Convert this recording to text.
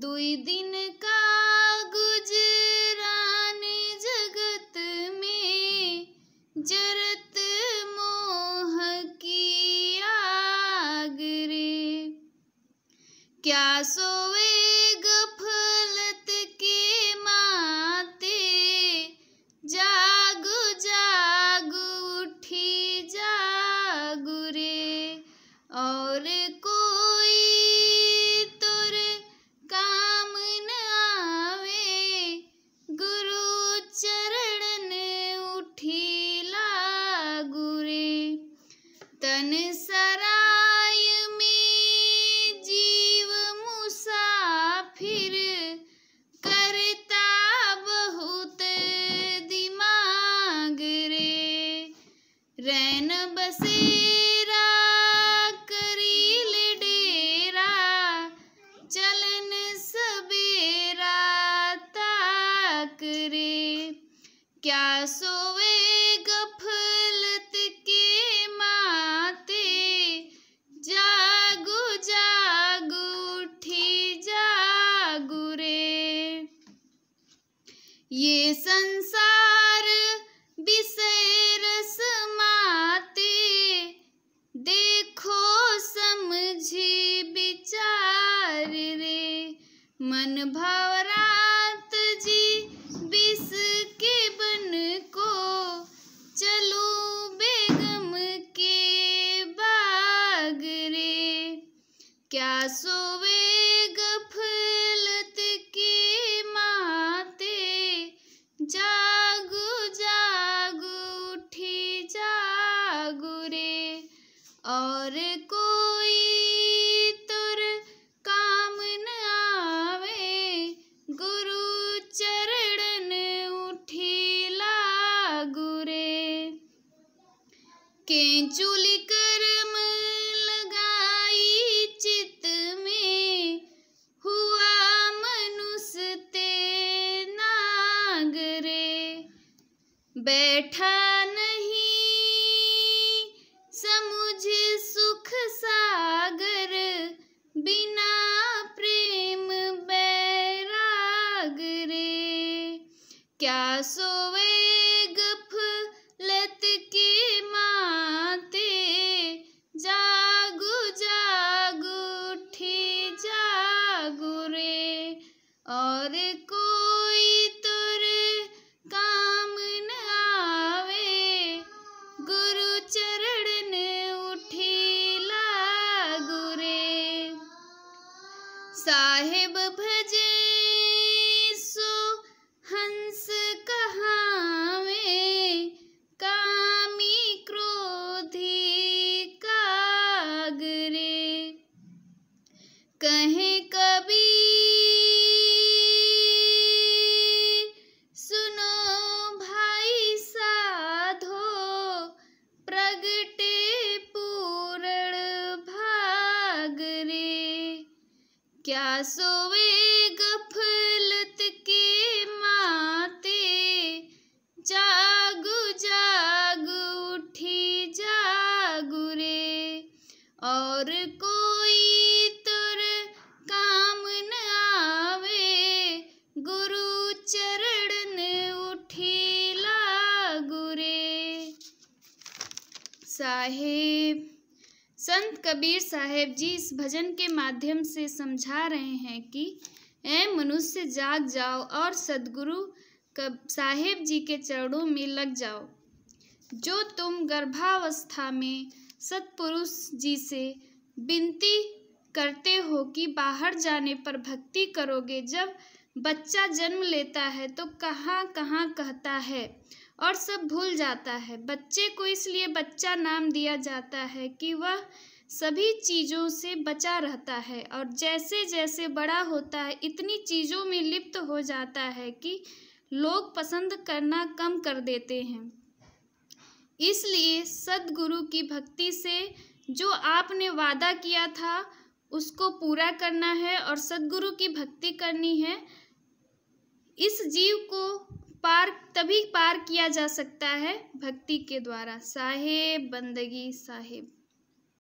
दुई दिन का गुजरान जगत में जरत मोह की आगरे क्या सो डेरा चलन सबेरा ताक क्या सोवे मन भावरात जी बिस के बन को चलो बेगम के बाग रे क्या सोवे गफलत के माते जागो जागो उठी जागो रे और को के चुली कर्म लगाई चित में हुआ मनुष्य ते नागरे बैठा नहीं समुझ सुख सागर बिना प्रेम बैरागरे क्या सो साहेब भजे सो हन क्या सोए गफलत के माते जागु जागु उठी जागु रे और कोई तुर काम न आवे गुरु चरण उठी लागु रे साहेब संत कबीर साहेब जी इस भजन के माध्यम से समझा रहे हैं कि ए मनुष्य जाग जाओ और सदगुरु कब साहेब जी के चरणों में लग जाओ जो तुम गर्भावस्था में सतपुरुष जी से विनती करते हो कि बाहर जाने पर भक्ति करोगे जब बच्चा जन्म लेता है तो कहाँ कहाँ कहता है और सब भूल जाता है बच्चे को इसलिए बच्चा नाम दिया जाता है कि वह सभी चीज़ों से बचा रहता है और जैसे जैसे बड़ा होता है इतनी चीज़ों में लिप्त हो जाता है कि लोग पसंद करना कम कर देते हैं इसलिए सदगुरु की भक्ति से जो आपने वादा किया था उसको पूरा करना है और सदगुरु की भक्ति करनी है इस जीव को पार तभी पार किया जा सकता है भक्ति के द्वारा साहेब बंदगी साहेब